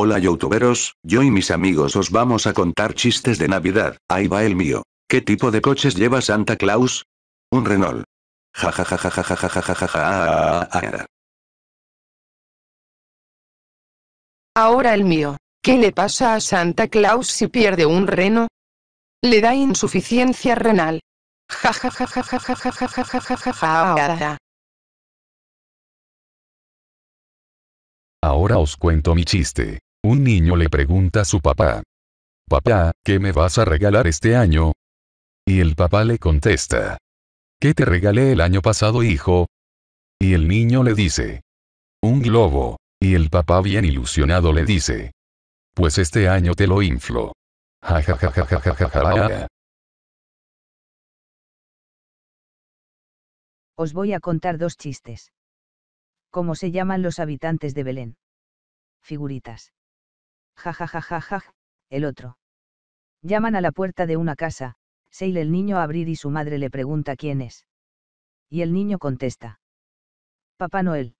Hola youtuberos, yo y mis amigos os vamos a contar chistes de Navidad, ahí va el mío. ¿Qué tipo de coches lleva Santa Claus? Un Renault. Ja ja ja ja ja ja ja ja ja Ahora el mío. ¿Qué le pasa a Santa Claus si pierde un reno? Le da insuficiencia renal. Ja ja ja ja ja ja ja ja ja ja ja Ahora os cuento mi chiste. Un niño le pregunta a su papá. Papá, ¿qué me vas a regalar este año? Y el papá le contesta. ¿Qué te regalé el año pasado, hijo? Y el niño le dice. Un globo. Y el papá bien ilusionado le dice. Pues este año te lo inflo. Ja Os voy a contar dos chistes. ¿Cómo se llaman los habitantes de Belén? Figuritas jajajajaja, el otro. Llaman a la puerta de una casa, Sale el niño a abrir y su madre le pregunta quién es. Y el niño contesta. Papá Noel.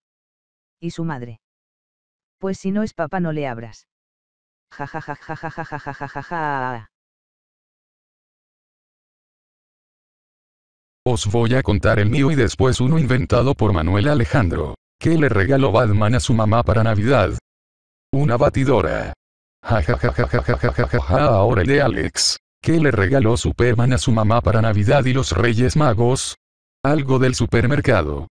Y su madre. Pues si no es papá no le abras. Ja Os voy a contar el mío y después uno inventado por Manuel Alejandro. que le regaló Batman a su mamá para Navidad? Una batidora ja. ahora el de Alex. ¿Qué le regaló Superman a su mamá para Navidad y los Reyes Magos? Algo del supermercado.